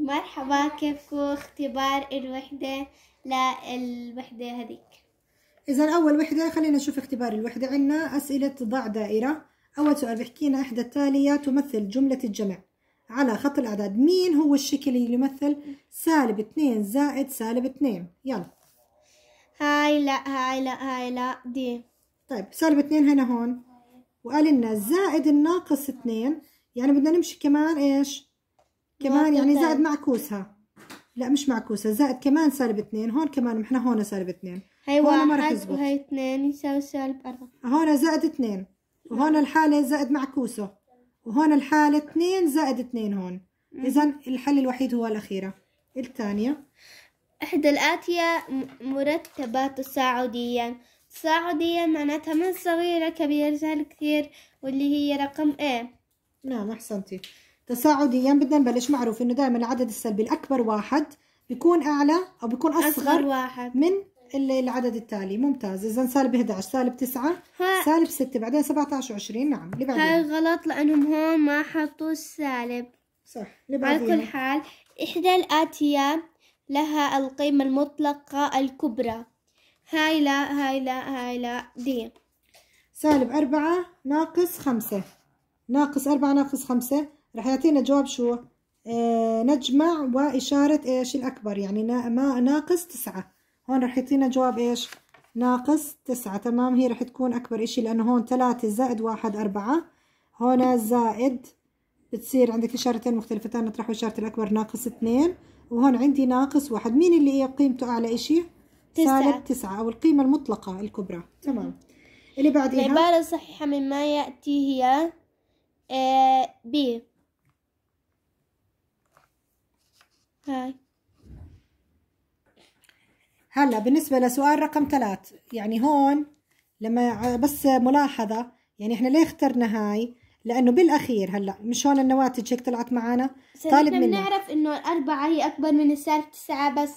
مرحبا كيفكو اختبار الوحدة للوحدة هذيك إذا أول وحدة خلينا نشوف اختبار الوحدة عندنا أسئلة ضع دائرة أول سؤال بحكينا إحدى التالية تمثل جملة الجمع على خط الأعداد مين هو الشكل اللي يمثل سالب اثنين زائد سالب اثنين يلا هاي لا هاي لا هاي لا دي طيب سالب اثنين هنا هون وقال لنا زائد الناقص اثنين يعني بدنا نمشي كمان إيش كمان يعني زائد معكوسها لا مش معكوسه زائد كمان سالب اثنين هون كمان احنا هون سالب اثنين هي هون ما رح وهي اثنين يساوي سالب أربعة هون زائد اثنين وهون الحالة زائد معكوسة وهون الحالة اثنين زائد اثنين هون إذا الحل الوحيد هو الأخيرة الثانية إحدى الآتية مرتبة تصاعديا تصاعديا معناتها من صغيرة كبيرة سهل كثير واللي هي رقم ايه نعم أحسنتي تصاعديا بدنا نبلش معروف انه دائما العدد السلبي الاكبر واحد بيكون اعلى او بيكون اصغر, أصغر واحد من العدد التالي ممتاز اذا سالب 11 سالب 9 سالب 6 بعدين 17 و20 نعم اللي بعدين هاي غلط لانهم هون ما حطوا السالب صح اللي بعدين على كل حال احدى الاتيه لها القيمه المطلقه الكبرى هاي لا هاي لا هاي لا دي سالب أربعة ناقص خمسة ناقص أربعة ناقص خمسة رح يعطينا جواب شو آه نجمع وإشارة إيش الأكبر يعني ما ناقص تسعة هون رح يعطينا جواب إيش ناقص تسعة تمام هي رح تكون أكبر إشي لأنه هون ثلاثة زائد واحد أربعة هنا زائد بتصير عندك إشارتين مختلفتين نطرح إشارة الأكبر ناقص اثنين وهون عندي ناقص واحد مين اللي هي إيه قيمته أعلى إشي؟ تسعة سالب تسعة أو القيمة المطلقة الكبرى تمام اللي بعدها العبارة الصحيحة مما يأتي هي آه بي هاي هلا بالنسبة لسؤال رقم ثلاث يعني هون لما بس ملاحظة يعني احنا ليه اخترنا هاي؟ لأنه بالأخير هلا مش هون النواتج هيك طلعت معانا طالب منا بنعرف إنه الأربعة هي أكبر من السالب تسعة بس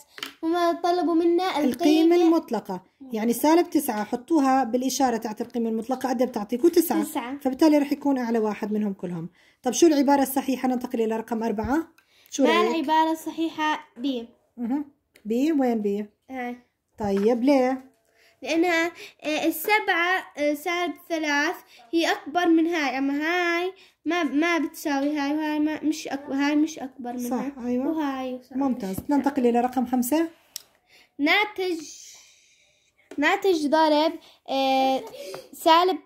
هم طلبوا منا القيمة, القيمة المطلقة يعني سالب تسعة حطوها بالإشارة تاعت القيمة المطلقة قد بتعطيكوا تسعة, تسعة. فبالتالي رح يكون أعلى واحد منهم كلهم طب شو العبارة الصحيحة ننتقل إلى رقم أربعة شو ما رأيك؟ العبارة الصحيحة بي اها بي وين بي؟ هاي آه. طيب ليه؟ لأنها آه، السبعة آه، سالب ثلاث هي أكبر من هاي أما هاي ما ما بتساوي هاي وهاي ما مش أكبر هاي مش أكبر منها صح أيوة وهاي صح ممتاز ننتقل إلى رقم خمسة ناتج ناتج ضرب سالب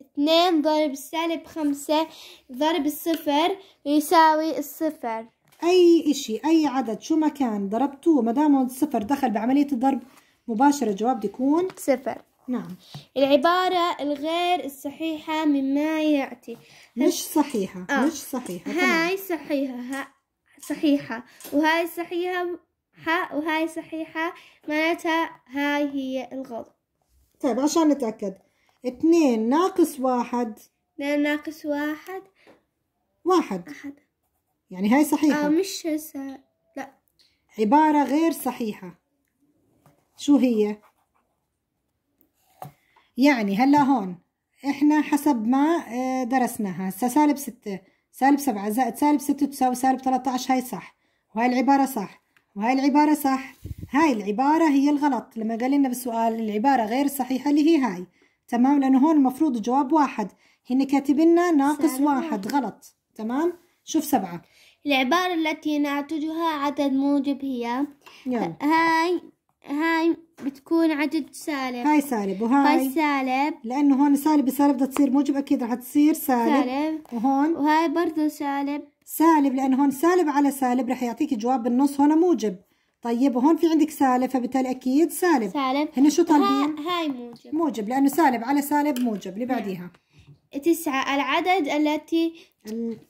اثنين ضرب سالب خمسة ضرب الصفر يساوي الصفر أي إشي أي عدد شو ما كان ضربتوه ما دام صفر دخل بعملية الضرب مباشرة الجواب بده يكون صفر نعم العبارة الغير الصحيحة مما يأتي مش صحيحة آه. مش صحيحة هاي صحيحة ها صحيحة وهاي صحيحة وهاي صحيحة معناتها هاي هي الغلط طيب عشان نتأكد اثنين ناقص واحد اثنين ناقص واحد واحد أحد يعني هاي صحيحة آه مش س... لا عبارة غير صحيحة شو هي؟ يعني هلا هون احنا حسب ما آه، درسناها هسا سالب ستة سالب سبعة زائد سالب ستة تساوي سالب ثلاثة عشر هاي صح وهاي العبارة صح وهاي العبارة صح هاي العبارة هي الغلط لما قال لنا بالسؤال العبارة غير صحيحة اللي هي هاي تمام لأنه هون المفروض الجواب واحد هن كاتبين لنا ناقص واحد غلط تمام شوف سبعة العبارة التي نعتدها عدد موجب هي هاي هاي بتكون عدد سالب هاي سالب وهاي هاي سالب لأنه هون سالب بسالب بدها تصير موجب أكيد رح تصير سالب, سالب. وهون وهاي برضه سالب سالب لأنه هون سالب على سالب رح يعطيك جواب بالنص هون موجب طيب وهون في عندك سالب فبالتالي اكيد سالب سالب هنا شو طالبين؟ هاي موجب موجب لانه سالب على سالب موجب اللي نعم. بعديها تسعة العدد التي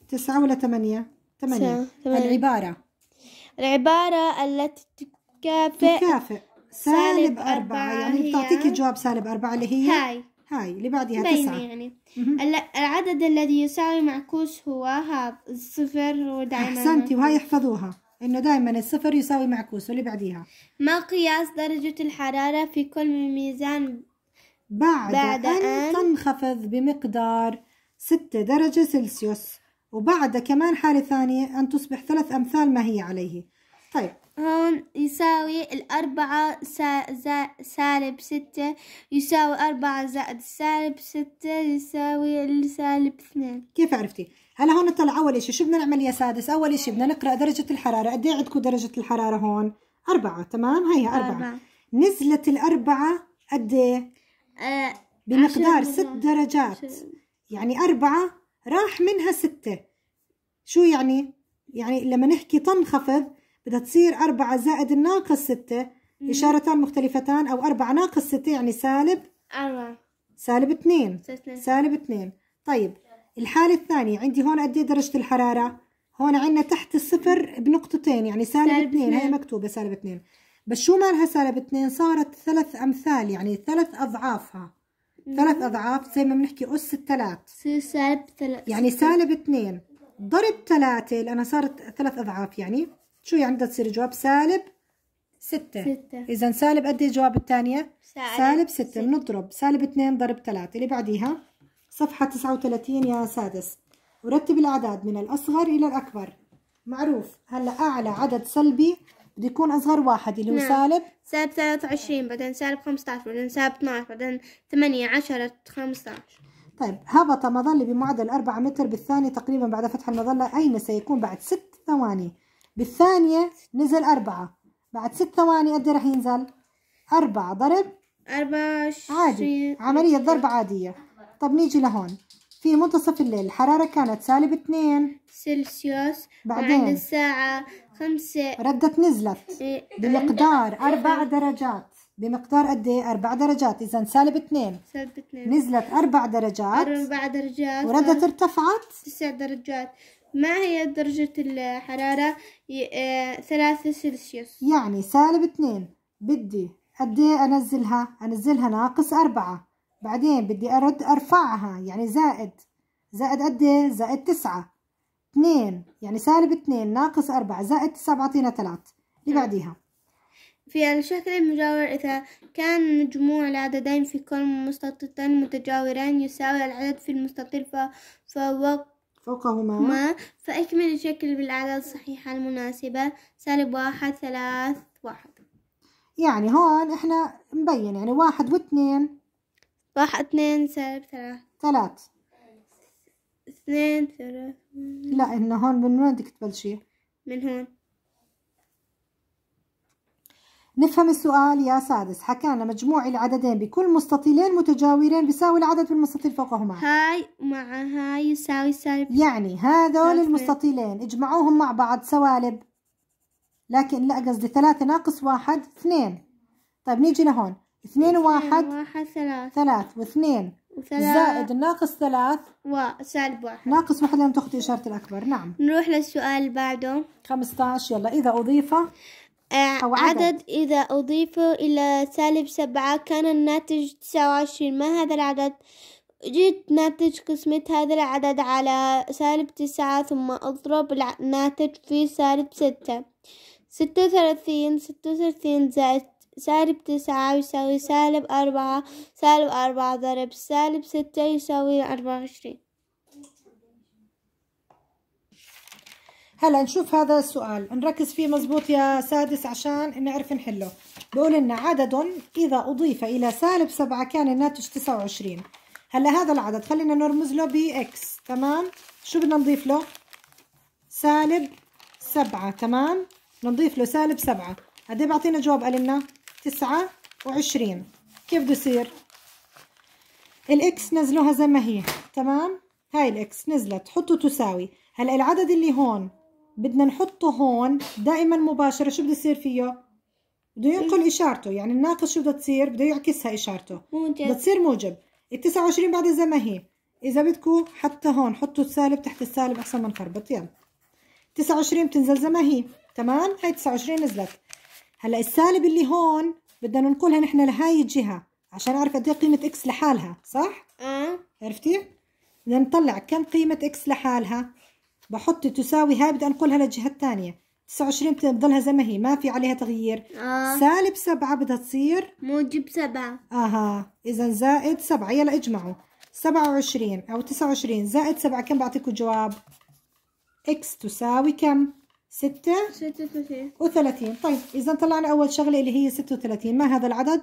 تسعة ولا ثمانية ثمانية العبارة العبارة التي تكافئ تكافئ سالب أربعة يعني بتعطيك جواب سالب أربعة اللي هي هاي هاي اللي بعدها تسعة يعني العدد الذي يساوي معكوس هو هذا الصفر ودائما أحسنتي وهاي احفظوها إنه دائما الصفر يساوي معكوس واللي بعديها ما قياس درجة الحرارة في كل ميزان بعد, بعد أن, أن تنخفض بمقدار 6 درجة سلسيوس وبعد كمان حالة ثانية أن تصبح ثلاث أمثال ما هي عليه طيب هون يساوي الأربعة سا زا سالب ستة يساوي أربعة زائد سالب ستة يساوي السالب اثنين كيف عرفتي؟ هلا هون طلع أول إشي شو بدنا نعمل يا سادس؟ أول إشي بدنا نقرأ درجة الحرارة قد إيه عندكم درجة الحرارة هون؟ أربعة تمام؟ هي أربعة, أربعة. نزلت الأربعة قد إيه؟ آه، بمقدار ست درجات يعني أربعة راح منها ستة شو يعني؟ يعني لما نحكي تنخفض بدها تصير أربعة زائد الناقص ستة إشارتان مختلفتان أو أربعة ناقص ستة يعني سالب أربعة سالب اثنين سالب اثنين طيب الحالة الثانية عندي هون قد إيه درجة الحرارة؟ هون عندنا تحت الصفر بنقطتين يعني سالب, سالب اثنين هي مكتوبة سالب اثنين بس شو مالها سالب اثنين صارت ثلاث أمثال يعني ثلاث أضعافها ثلاث أضعاف زي ما بنحكي أس الثلاث سالب ثلاث يعني سالب اثنين ضرب ثلاثة لأنها صارت ثلاث أضعاف يعني شو يعني بدها تصير الجواب سالب ستة, ستة. إذا سالب قد إيه الجواب الثانية؟ سالب, سالب ستة بنضرب سالب اثنين ضرب ثلاثة اللي بعديها صفحة 39 يا سادس ورتب الأعداد من الأصغر إلى الأكبر معروف هلا أعلى عدد سلبي بده يكون اصغر واحد اللي هو نعم. سالب سالب 23 بعدين سالب 15 بعدين سالب 12 بعدين 8 10 15 طيب هبط مظله بمعدل 4 متر بالثانيه تقريبا بعد فتح المظله اين سيكون بعد 6 ثواني بالثانيه نزل 4 بعد 6 ثواني قد راح ينزل 4 ضرب 4 عادي عمليه ضرب عاديه طيب نيجي لهون في منتصف الليل الحراره كانت سالب 2 سلسيوس بعدين بعد الساعه خمسة ردت نزلت إيه، إيه، إيه. بمقدار أربع درجات بمقدار قد ايه؟ أربع درجات، إذا سالب اثنين سالب اثنين نزلت أربع درجات أربع درجات وردت ارتفعت تسع درجات، ما هي درجة الحرارة؟ ثلاثة سلسيوس يعني سالب اثنين بدي قد ايه أنزلها؟ أنزلها ناقص أربعة، بعدين بدي أرد أرفعها يعني زائد زائد قد ايه؟ زائد تسعة 2 يعني سالب 2 ناقص 4 زائد 9 بعطينا 3 اللي نعم. بعديها في الشكل المجاور إذا كان مجموع العددين في كل مستطيلتين متجاورين يساوي العدد في المستطيل فوق فوقهما ما فأكمل الشكل بالأعداد الصحيحة المناسبة سالب واحد ثلاث واحد يعني هون إحنا مبين يعني واحد واثنين واحد اثنين سالب ثلاث ثلاث اثنين ثلاثة لا انه هون من وين بدك تبلشي من هون نفهم السؤال يا سادس حكينا مجموع العددين بكل مستطيلين متجاورين بيساوي العدد في المستطيل فوقهما هاي مع هاي يساوي سالب يعني هذول المستطيلين اجمعوهم مع بعض سوالب لكن لا قصدي ثلاثة ناقص واحد اثنين طيب نيجي لهون اثنين واحد, واحد ثلاث ثلاث واثنين وثلاث زائد ناقص ثلاث وسالب واحد ناقص واحد لم تاخذي إشارة الأكبر نعم نروح للسؤال اللي بعده 15 يلا إذا أضيف آه، أو عدد. عدد إذا أضيف إلى سالب سبعة كان الناتج تسعة وعشرين ما هذا العدد؟ جئت ناتج قسمة هذا العدد على سالب تسعة ثم أضرب الناتج في سالب ستة ستة وثلاثين ستة وثلاثين زائد سالب تسعة يساوي سالب أربعة سالب أربعة ضرب سالب ستة يساوي أربعة وعشرين هلا نشوف هذا السؤال نركز فيه مزبوط يا سادس عشان نعرف نحله بقول لنا عدد إذا أضيف إلى سالب سبعة كان الناتج تسعة وعشرين هلا هذا العدد خلينا نرمز له بإكس تمام شو بدنا نضيف له سالب سبعة تمام نضيف له سالب سبعة قد ايه بيعطينا جواب قال لنا تسعة وعشرين كيف بده يصير الاكس نزلوها زي ما هي تمام هاي الاكس نزلت حطوا تساوي هلا العدد اللي هون بدنا نحطه هون دائما مباشرة شو بده يصير فيه بده ينقل إيه. اشارته يعني الناقص شو بده تصير بده يعكسها اشارته بدها تصير موجب ال 29 بعد زي ما هي اذا بدكم حتى هون حطوا السالب تحت السالب احسن ما نخربط يلا 29 بتنزل زي ما هي تمام هاي 29 نزلت هلا السالب اللي هون بدنا ننقلها نحن لهاي الجهه عشان اعرف قد ايه قيمه اكس لحالها صح اه عرفتي بدنا نطلع كم قيمه اكس لحالها بحط تساوي هاي بدي انقلها للجهه الثانيه 29 بتضلها زي ما هي ما في عليها تغيير آه. سالب 7 بدها تصير موجب 7 اها اذا زائد 7 يلا اجمعوا 27 او 29 زائد 7 كم بعطيكم جواب اكس تساوي كم ستة وثلاثين طيب إذا طلعنا أول شغلة اللي هي ستة وثلاثين ما هذا العدد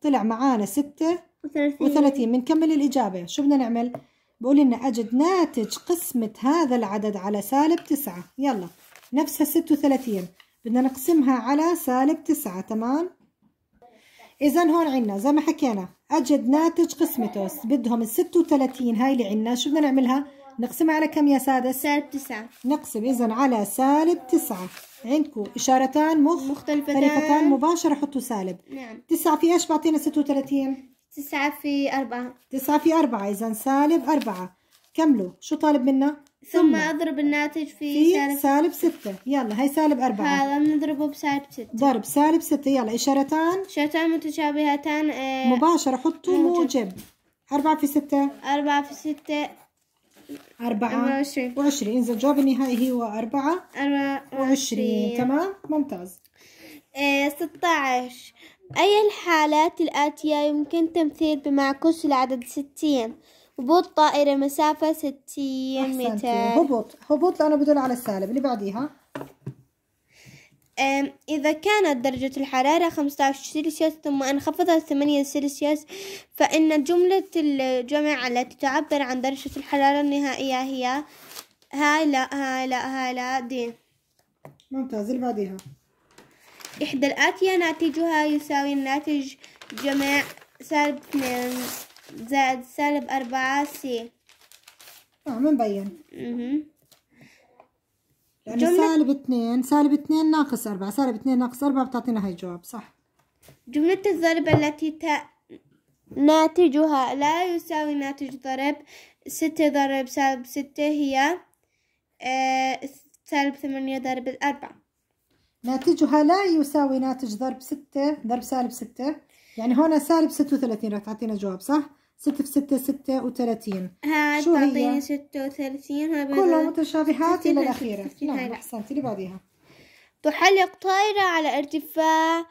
طلع معانا ستة وثلاثين وثلاثين بنكمل الإجابة شو بدنا نعمل بقول لنا أجد ناتج قسمة هذا العدد على سالب تسعة يلا نفسها ستة وثلاثين بدنا نقسمها على سالب تسعة تمام إذا هون عنا زي ما حكينا أجد ناتج قسمته بدهم الستة وثلاثين هاي اللي عنا شو بدنا نعملها نقسم على كم يا سادس؟ سالب تسعة نقسم إذا على سالب تسعة عندكم إشارتان مخ مختلفتان مختلفتان مباشرة حطوا سالب نعم تسعة في إيش بعطينا 36 تسعة في أربعة تسعة في أربعة إذا سالب أربعة كملوا شو طالب منا؟ ثم, أضرب الناتج في, في سالب, سالب ستة يلا هي سالب أربعة هذا بنضربه بسالب ستة ضرب سالب ستة يلا إشارتان إشارتان متشابهتان آه، مباشرة حطوا موجب أربعة في ستة أربعة في ستة أربعة وعشرين إذا الجواب النهائي هو أربعة وعشرين تمام ممتاز آه، ستة عشر أي الحالات الآتية يمكن تمثيل بمعكوس العدد ستين هبوط طائرة مسافة ستين متر هبوط هبوط لأنه بدل على السالب اللي بعديها إذا كانت درجة الحرارة خمسة عشر سلسيوس ثم انخفضت ثمانية سلسيوس فإن جملة الجمع التي تعبر عن درجة الحرارة النهائية هي لا لا هالا لا دي ممتاز اللي بعديها إحدى الآتية ناتجها يساوي الناتج جمع سالب اثنين زائد سالب أربعة سي اه ما مبين يعني لأن سالب اثنين سالب اثنين ناقص أربعة سالب اثنين ناقص أربعة بتعطينا هاي الجواب صح جملة الضرب التي ت... ناتجها لا يساوي ناتج ضرب ستة ضرب سالب ستة هي آه، سالب ثمانية ضرب الأربعة ناتجها لا يساوي ناتج ضرب ستة ضرب سالب ستة يعني هنا سالب ستة وثلاثين رح تعطينا جواب صح؟ ستة في ستة ستة وثلاثين شو هي؟ ستة وثلاثين كلها متشابهات إلى الأخيرة نعم أحسنتي اللي بعديها تحلق طائرة على ارتفاع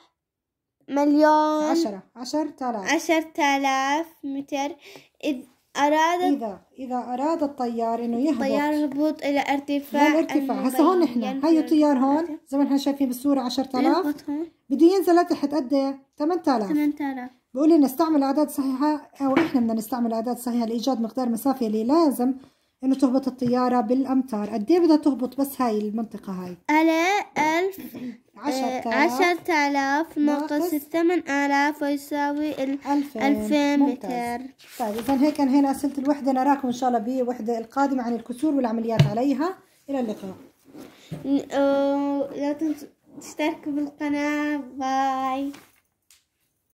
مليون عشرة عشر آلاف عشر آلاف متر إذ أراد إذا إذا أراد الطيار إنه يهبط الطيار يهبط إلى ارتفاع الارتفاع هسا هون إحنا هاي الطيار هون زي ما إحنا شايفين بالصورة عشرة آلاف بده ينزل لتحت قد إيه؟ ثمان آلاف ثمان آلاف بقول لي نستعمل أعداد صحيحة أو إحنا بدنا نستعمل أعداد صحيحة لإيجاد مقدار مسافة اللي لازم إنه تهبط الطيارة بالأمتار قد إيه بدها تهبط بس هاي المنطقة هاي ألا ألف آه، عشرة آلاف ناقص الثمن آلاف ويساوي ألفين متر طيب إذا هيك انهينا أسئلة الوحدة نراكم إن شاء الله بالوحدة القادمة عن الكسور والعمليات عليها إلى اللقاء لا تنسوا تشتركوا بالقناة باي